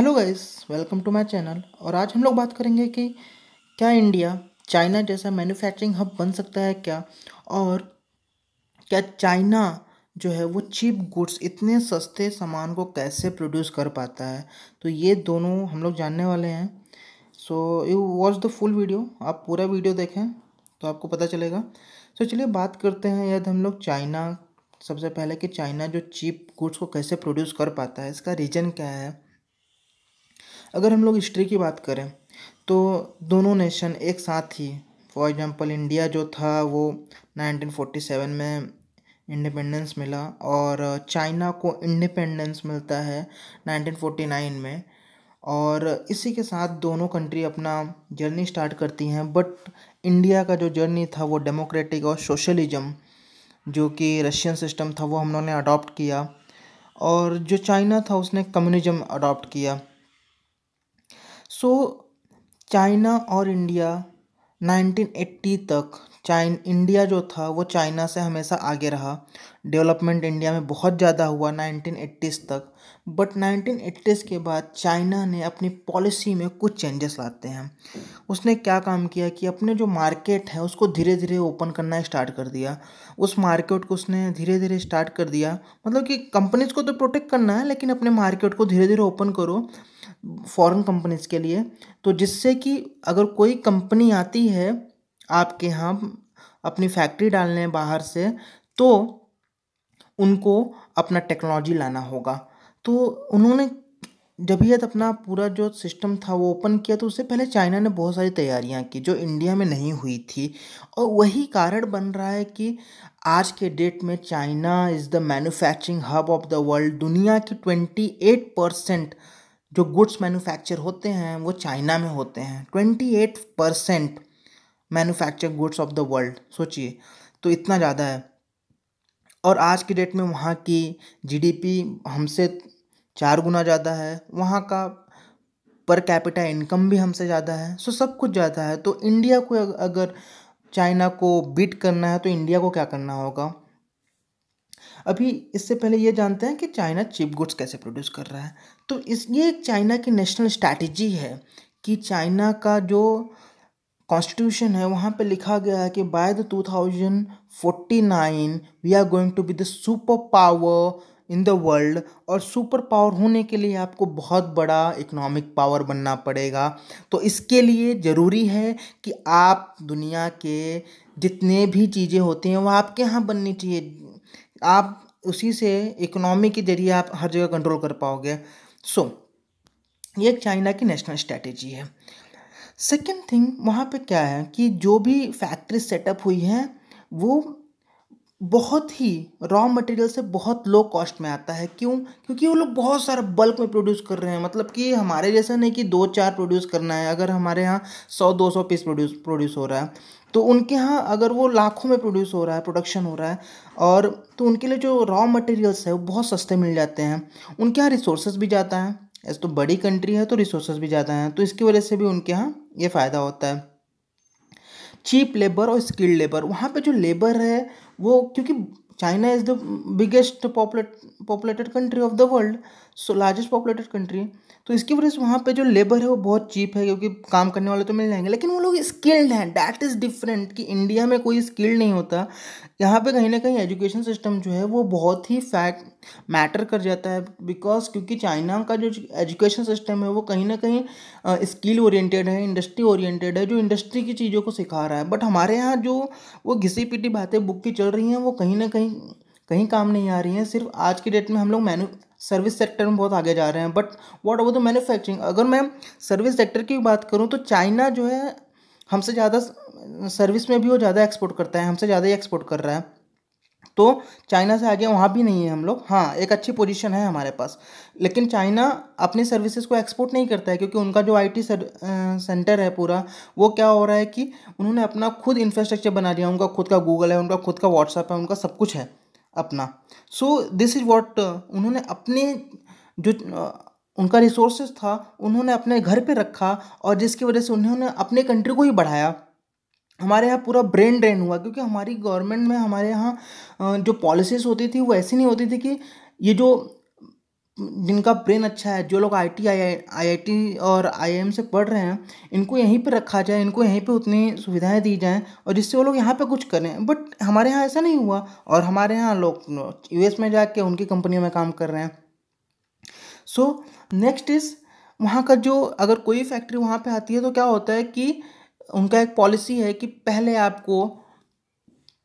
hello guys welcome to my channel और आज हम लोग बात करेंगे कि क्या इंडिया चाइना जैसा मैन्युफैक्चरिंग हब बन सकता है क्या और क्या चाइना जो है वो चीप गुड्स इतने सस्ते सामान को कैसे प्रोड्यूस कर पाता है तो ये दोनों हम लोग जानने वाले हैं so you watch the full video आप पूरा वीडियो देखें तो आपको पता चलेगा सो so, चलिए बात करते हैं यदि हम लोग चाइना सबसे पहले कि चाइना जो चीप गुड्स को कैसे प्रोड्यूस कर पाता है इसका रीज़न क्या है अगर हम लोग हिस्ट्री की बात करें तो दोनों नेशन एक साथ ही फॉर एग्ज़ाम्पल इंडिया जो था वो 1947 में इंडिपेंडेंस मिला और चाइना को इंडिपेंडेंस मिलता है 1949 में और इसी के साथ दोनों कंट्री अपना जर्नी स्टार्ट करती हैं बट इंडिया का जो जर्नी था वो डेमोक्रेटिक और सोशलिज्म जो कि रशियन सिस्टम था वो हम लोगों ने अडॉप्ट किया और जो चाइना था उसने कम्युनिज्म अडॉप्ट किया सो चाइना और इंडिया 1980 तक चाइन इंडिया जो था वो चाइना से हमेशा आगे रहा डेवलपमेंट इंडिया में बहुत ज़्यादा हुआ 1980s तक बट 1980s के बाद चाइना ने अपनी पॉलिसी में कुछ चेंजेस लाते हैं उसने क्या काम किया कि अपने जो मार्केट है उसको धीरे धीरे ओपन करना स्टार्ट कर दिया उस मार्केट को उसने धीरे धीरे स्टार्ट कर दिया मतलब कि कंपनीज को तो प्रोटेक्ट करना है लेकिन अपने मार्केट को धीरे धीरे ओपन करो फॉरेन कंपनीज के लिए तो जिससे कि अगर कोई कंपनी आती है आपके यहाँ अपनी फैक्ट्री डालने बाहर से तो उनको अपना टेक्नोलॉजी लाना होगा तो उन्होंने यह अपना पूरा जो सिस्टम था वो ओपन किया तो उससे पहले चाइना ने बहुत सारी तैयारियां की जो इंडिया में नहीं हुई थी और वही कारण बन रहा है कि आज के डेट में China is the manufacturing hub of the world दुनिया की ट्वेंटी एट परसेंट जो गुड्स मैन्युफैक्चर होते हैं वो चाइना में होते हैं twenty eight percent manufacture goods of the world सोचिए तो इतना ज़्यादा है और आज की डेट में वहाँ की जीडीपी हमसे चार गुना ज़्यादा है वहाँ का पर कैपिटा इनकम भी हमसे ज़्यादा है सो सब कुछ ज़्यादा है तो इंडिया को अगर चाइना को बीट करना है तो इंडिया को क्या करना होगा अभी इससे पहले ये जानते हैं कि चाइना चिप गुड्स कैसे प्रोड्यूस कर रहा है तो इस ये एक चाइना की नेशनल स्ट्रैटेजी है कि चाइना का जो कॉन्स्टिट्यूशन है वहाँ पे लिखा गया है कि by the two thousand forty nine we are going to be the super power in the world और सुपर पावर होने के लिए आपको बहुत बड़ा इकोनॉमिक पावर बनना पड़ेगा तो इसके लिए ज़रूरी है कि आप दुनिया के जितने भी चीज़ें होती हैं वह आपके यहाँ बननी चाहिए आप उसी से इकोनॉमी के जरिए आप हर जगह कंट्रोल कर पाओगे सो so, ये चाइना की नेशनल स्ट्रेटेजी है सेकेंड थिंग वहाँ पे क्या है कि जो भी फैक्ट्री सेटअप हुई है वो बहुत ही रॉ मटेरियल से बहुत लो कॉस्ट में आता है क्यों क्योंकि वो लोग बहुत सारा बल्क में प्रोड्यूस कर रहे हैं मतलब कि हमारे जैसा नहीं कि दो चार प्रोड्यूस करना है अगर हमारे यहाँ सौ दो सौ पीस प्रोड्यूस प्रोड्यूस हो रहा है तो उनके यहाँ अगर वो लाखों में प्रोड्यूस हो रहा है प्रोडक्शन हो रहा है और तो उनके लिए जो रॉ मटेरियल्स है वो बहुत सस्ते मिल जाते हैं उनके यहाँ रिसोर्सेज भी जाता है ऐसे तो बड़ी कंट्री है तो रिसोर्सेज भी ज़्यादा हैं तो इसकी वजह से भी उनके यहाँ ये फ़ायदा होता है चीप लेबर और स्किल्ड लेबर वहाँ पे जो लेबर है वो क्योंकि China is the biggest populate populated country of the world so largest populated country तो इसकी वजह से वहाँ पे जो लेबर है वो बहुत चीप है क्योंकि काम करने वाले तो मिल जाएंगे लेकिन वो लोग स्किल्ड हैं डैट इज़ डिफरेंट कि इंडिया में कोई स्किल्ड नहीं होता यहाँ पे कहीं ना कहीं एजुकेशन सिस्टम जो है वो बहुत ही फैक्ट मैटर कर जाता है बिकॉज क्योंकि चाइना का जो एजुकेशन सिस्टम है वो कहीं ना कहीं स्किल ओरिएंटेड है इंडस्ट्री ओरिएंटेड है जो इंडस्ट्री की चीज़ों को सिखा रहा है बट हमारे यहाँ जो वो घिसी पिटी बातें बुक की चल रही हैं वो कहीं ना कहीं कहीं काम नहीं आ रही हैं सिर्फ आज की डेट में हम लोग मैनु सर्विस सेक्टर में बहुत आगे जा रहे हैं but what about the manufacturing अगर मैं सर्विस सेक्टर की बात करूँ तो चाइना जो है हमसे ज़्यादा सर्विस में भी वो ज़्यादा एक्सपोर्ट करता है हमसे ज़्यादा ही एक्सपोर्ट कर रहा है तो चाइना से आगे वहाँ भी नहीं है हम लोग हाँ एक अच्छी पोजीशन है हमारे पास लेकिन चाइना अपनी सर्विसेज को एक्सपोर्ट नहीं करता है क्योंकि उनका जो आईटी सेंटर है पूरा वो क्या हो रहा है कि उन्होंने अपना खुद इंफ्रास्ट्रक्चर बना दिया उनका खुद का गूगल है उनका खुद का व्हाट्सअप है उनका सब कुछ है अपना सो दिस इज वॉट उन्होंने अपने जो uh, उनका रिसोर्सेस था उन्होंने अपने घर पे रखा और जिसकी वजह से उन्होंने अपने कंट्री को ही बढ़ाया हमारे यहाँ पूरा ब्रेन ड्रेन हुआ क्योंकि हमारी गवर्नमेंट में हमारे यहाँ uh, जो पॉलिसीज होती थी वो ऐसी नहीं होती थी कि ये जो जिनका ब्रेन अच्छा है जो लोग I T I I T और आई एम से पढ़ रहे हैं इनको यहीं पर रखा जाए इनको यहीं पर उतनी सुविधाएं दी जाएं और जिससे वो लोग यहाँ पर कुछ करें बट हमारे यहाँ ऐसा नहीं हुआ और हमारे यहाँ लोग यू में जाके उनकी कंपनियों में काम कर रहे हैं सो नेक्स्ट इज़ वहाँ का जो अगर कोई फैक्ट्री वहाँ पे आती है तो क्या होता है कि उनका एक पॉलिसी है कि पहले आपको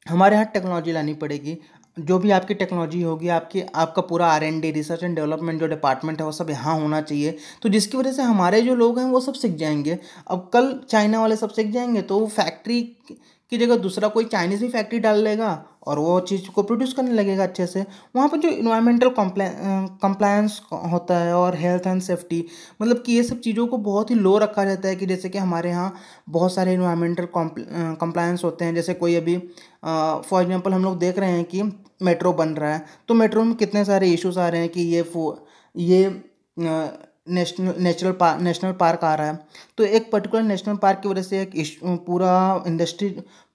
हमारे यहाँ टेक्नोलॉजी लानी पड़ेगी जो भी आपकी टेक्नोलॉजी होगी आपकी आपका पूरा R and D research and development जो डिपार्टमेंट है वो सब यहाँ होना चाहिए तो जिसकी वजह से हमारे जो लोग हैं वो सब सीख जाएंगे अब कल चाइना वाले सब सीख जाएंगे तो फैक्ट्री की जगह दूसरा कोई चाइनीज़ भी फैक्ट्री डाल लेगा और वो चीज़ को प्रोड्यूस करने लगेगा अच्छे से वहाँ पर जो इन्वायरमेंटल कंप्लायंस होता है और हेल्थ एंड सेफ्टी मतलब कि ये सब चीज़ों को बहुत ही लो रखा जाता है कि जैसे कि हमारे यहाँ बहुत सारे इन्वायरमेंटल कंप्लायंस होते हैं जैसे कोई अभी फॉर एग्जांपल हम लोग देख रहे हैं कि मेट्रो बन रहा है तो मेट्रो में कितने सारे इशूज़ आ रहे हैं कि ये फो ये national natural park national park आ रहा है तो एक पर्टिकुलर नेशनल पार्क की वजह से एक पूरा इंडस्ट्री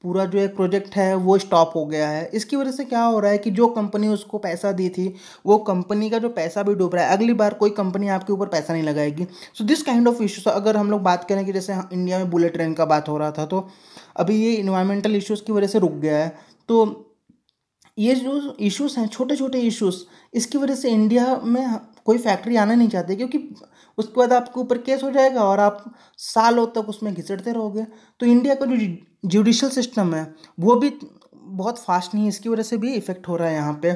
पूरा जो एक प्रोजेक्ट है वो स्टॉप हो गया है इसकी वजह से क्या हो रहा है कि जो कंपनी उसको पैसा दी थी वो कंपनी का जो पैसा भी डूब रहा है अगली बार कोई कंपनी आपके ऊपर पैसा नहीं लगाएगी so this kind of issues अगर हम लोग बात करें कि जैसे इंडिया हाँ, में बुलेट ट्रेन का बात हो रहा था तो अभी ये इन्वायरमेंटल इशूज़ की वजह से रुक गया है तो ये जो इश्यूज़ हैं छोटे छोटे इश्यूज़ इसकी वजह से इंडिया में कोई फैक्ट्री आना नहीं चाहते क्योंकि उसके बाद आपके ऊपर केस हो जाएगा और आप सालों तक उसमें घिसटते रहोगे तो इंडिया का जो जुडिशल सिस्टम है वो भी बहुत फास्ट नहीं है इसकी वजह से भी इफेक्ट हो रहा है यहाँ पे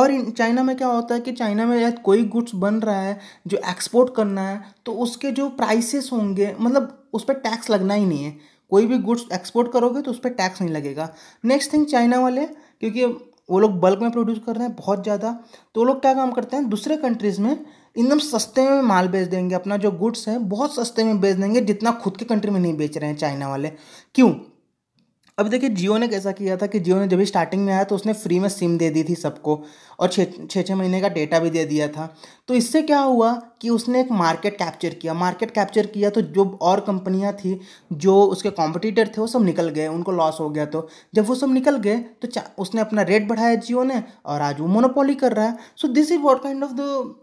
और इन चाइना में क्या होता है कि चाइना में यदि कोई गुड्स बन रहा है जो एक्सपोर्ट करना है तो उसके जो प्राइसेस होंगे मतलब उस पर टैक्स लगना ही नहीं है कोई भी गुड्स एक्सपोर्ट करोगे तो उस पर टैक्स नहीं लगेगा नेक्स्ट थिंग चाइना वाले क्योंकि वो लोग बल्क में प्रोड्यूस कर रहे हैं बहुत ज़्यादा तो वो लोग क्या काम करते हैं दूसरे कंट्रीज़ में एकदम सस्ते में माल बेच देंगे अपना जो गुड्स है बहुत सस्ते में बेच देंगे जितना खुद के कंट्री में नहीं बेच रहे हैं चाइना वाले क्यों अब देखिए जियो ने कैसा किया था कि जियो ने जब भी स्टार्टिंग में आया तो उसने फ्री में सिम दे दी थी सबको और छः छः महीने का डेटा भी दे दिया था तो इससे क्या हुआ कि उसने एक मार्केट कैप्चर किया मार्केट कैप्चर किया तो जो और कंपनियां थी जो उसके कॉम्पिटिटर थे वो सब निकल गए उनको लॉस हो गया तो जब वो सब निकल गए तो उसने अपना रेट बढ़ाया जियो ने और आज वो मोनोपोली कर रहा है so this is what kind of the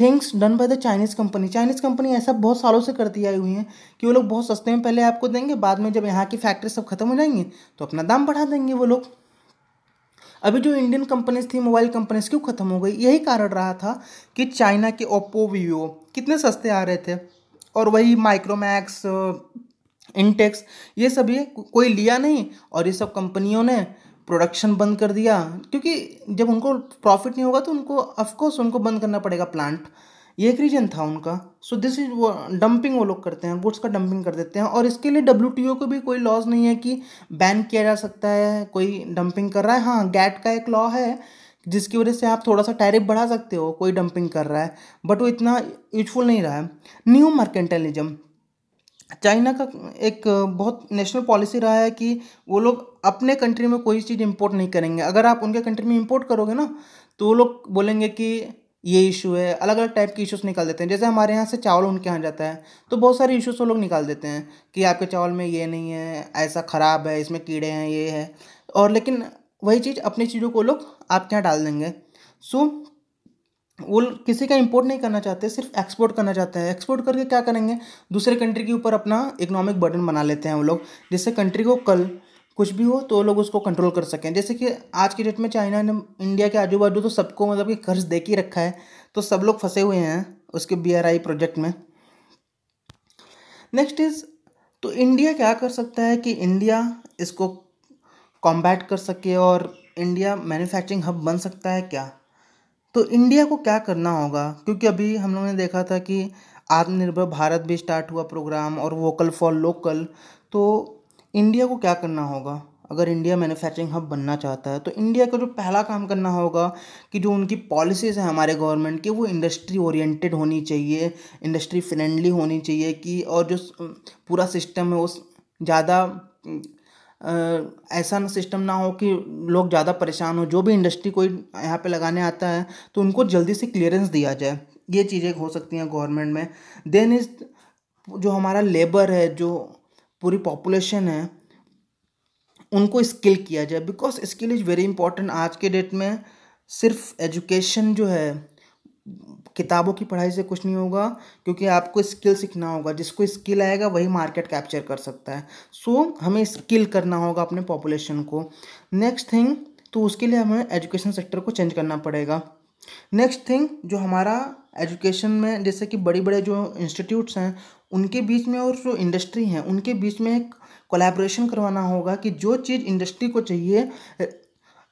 things done by the Chinese company Chinese company ऐसा बहुत सालों से करती आई हुई हैं कि वो लोग बहुत सस्ते में पहले आपको देंगे बाद में जब यहाँ की फैक्ट्री सब खत्म हो जाएंगी तो अपना दाम बढ़ा देंगे वो लोग अभी जो इंडियन कंपनीज थी मोबाइल कंपनीज क्यों खत्म हो गई यही कारण रहा था कि चाइना के ओप्पो वीवो कितने सस्ते आ रहे थे और वही माइक्रोमैक्स इंटेक्स ये सब ये कोई लिया नहीं और ये सब कंपनियों ने प्रोडक्शन बंद कर दिया क्योंकि जब उनको प्रॉफिट नहीं होगा तो उनको ऑफकोर्स उनको बंद करना पड़ेगा प्लांट ये एक रीजन था उनका सो दिस इज वो डंपिंग वो लोग करते हैं गुड्स का डंपिंग कर देते हैं और इसके लिए डब्ल्यू को भी कोई लॉज नहीं है कि बैन किया जा सकता है कोई डंपिंग कर रहा है हाँ गैट का एक लॉ है जिसकी वजह से आप थोड़ा सा टैरिफ बढ़ा सकते हो कोई डंपिंग कर रहा है बट वो इतना यूजफुल नहीं रहा है न्यू मार्केंटलिज्म चाइना का एक बहुत नेशनल पॉलिसी रहा है कि वो लोग अपने कंट्री में कोई चीज़ इंपोर्ट नहीं करेंगे अगर आप उनके कंट्री में इंपोर्ट करोगे ना तो वो लोग बोलेंगे कि ये इशू है अलग अलग टाइप के इश्यूज निकाल देते हैं जैसे हमारे यहाँ से चावल उनके यहाँ जाता है तो बहुत सारे इश्यूज वो लोग निकाल देते हैं कि आपके चावल में ये नहीं है ऐसा ख़राब है इसमें कीड़े हैं ये है और लेकिन वही चीज़ अपनी चीज़ों को लोग आपके यहाँ डाल देंगे सो वो किसी का इंपोर्ट नहीं करना चाहते सिर्फ एक्सपोर्ट करना चाहते हैं एक्सपोर्ट करके क्या करेंगे दूसरे कंट्री के ऊपर अपना इकोनॉमिक बर्डन बना लेते हैं वो लोग जिससे कंट्री को कल कुछ भी हो तो लोग उसको कंट्रोल कर सकें जैसे कि आज की डेट में चाइना ने इंडिया के आजू बाजू तो सबको मतलब कि कर्ज दे के रखा है तो सब लोग फंसे हुए हैं उसके बी प्रोजेक्ट में नेक्स्ट इज़ तो इंडिया क्या कर सकता है कि इंडिया इसको कॉम्बैट कर सके और इंडिया मैन्युफैक्चरिंग हब बन सकता है क्या तो इंडिया को क्या करना होगा क्योंकि अभी हम लोगों ने देखा था कि आत्मनिर्भर भारत भी स्टार्ट हुआ प्रोग्राम और वोकल फॉर लोकल तो इंडिया को क्या करना होगा अगर इंडिया मैन्युफैक्चरिंग हब बनना चाहता है तो इंडिया का जो पहला काम करना होगा कि जो उनकी पॉलिसीज़ हैं हमारे गवर्नमेंट की वो इंडस्ट्री ओरिएंटेड होनी चाहिए इंडस्ट्री फ्रेंडली होनी चाहिए कि और जो पूरा सिस्टम है उस ज़्यादा ऐसा सिस्टम ना हो कि लोग ज़्यादा परेशान हो जो भी इंडस्ट्री कोई यहाँ पे लगाने आता है तो उनको जल्दी से क्लियरेंस दिया जाए ये चीज़ें हो सकती हैं गवर्नमेंट में देन इज जो हमारा लेबर है जो पूरी पॉपुलेशन है उनको स्किल किया जाए because skill is very important आज के डेट में सिर्फ एजुकेशन जो है किताबों की पढ़ाई से कुछ नहीं होगा क्योंकि आपको स्किल सीखना होगा जिसको स्किल आएगा वही मार्केट कैप्चर कर सकता है सो so, हमें स्किल करना होगा अपने पॉपुलेशन को नेक्स्ट थिंग तो उसके लिए हमें एजुकेशन सेक्टर को चेंज करना पड़ेगा नेक्स्ट थिंग जो हमारा एजुकेशन में जैसे कि बड़ी बड़े जो इंस्टीट्यूट्स हैं उनके बीच में और जो इंडस्ट्री हैं उनके बीच में एक कोलेब्रेशन करवाना होगा कि जो चीज़ इंडस्ट्री को चाहिए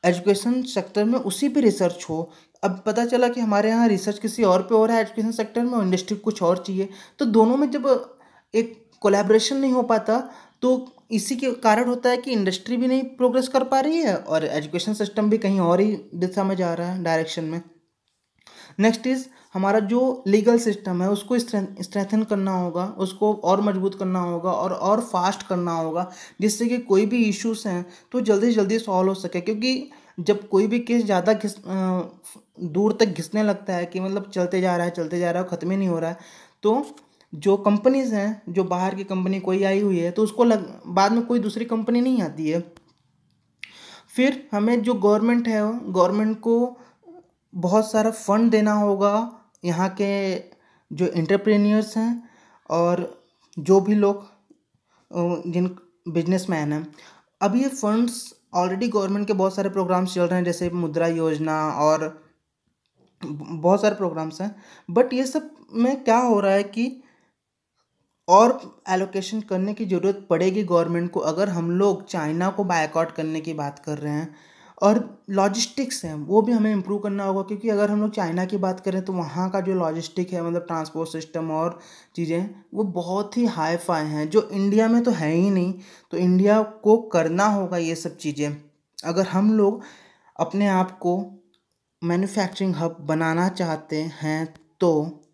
एजुकेशन सेक्टर में उसी पे रिसर्च हो अब पता चला कि हमारे यहाँ रिसर्च किसी और पे हो रहा है एजुकेशन सेक्टर में और इंडस्ट्री कुछ और चाहिए तो दोनों में जब एक कोलैबोरेशन नहीं हो पाता तो इसी के कारण होता है कि इंडस्ट्री भी नहीं प्रोग्रेस कर पा रही है और एजुकेशन सिस्टम भी कहीं और ही दिशा में जा रहा है डायरेक्शन में नेक्स्ट इज़ हमारा जो लीगल सिस्टम है उसको स्ट्रेंथन करना होगा उसको और मजबूत करना होगा और और फास्ट करना होगा जिससे कि कोई भी इश्यूज हैं तो जल्दी से जल्दी सॉल्व हो सके क्योंकि जब कोई भी केस ज़्यादा घिस दूर तक घिसने लगता है कि मतलब चलते जा रहा है चलते जा रहा है ख़त्म ही नहीं हो रहा है तो जो कंपनीज हैं जो बाहर की कंपनी कोई आई हुई है तो उसको लग बाद में कोई दूसरी कंपनी नहीं आती है फिर हमें जो गवर्नमेंट है गवर्नमेंट को बहुत सारा फंड देना होगा यहाँ के जो इंटरप्रेन्यर्स हैं और जो भी लोग जिन बिजनेसमैन हैं अब ये फंड्स ऑलरेडी गवर्नमेंट के बहुत सारे प्रोग्राम्स चल रहे हैं जैसे मुद्रा योजना और बहुत सारे प्रोग्राम्स हैं बट ये सब में क्या हो रहा है कि और एलोकेशन करने की ज़रूरत पड़ेगी गवर्नमेंट को अगर हम लोग चाइना को बायकॉट करने की बात कर रहे हैं और लॉजिस्टिक्स हैं वो भी हमें इम्प्रूव करना होगा क्योंकि अगर हम लोग चाइना की बात करें तो वहाँ का जो लॉजिस्टिक है मतलब ट्रांसपोर्ट सिस्टम और चीज़ें वो बहुत ही हाई फाई हैं जो इंडिया में तो है ही नहीं तो इंडिया को करना होगा ये सब चीज़ें अगर हम लोग अपने आप को मैन्युफैक्चरिंग हब बनाना चाहते हैं तो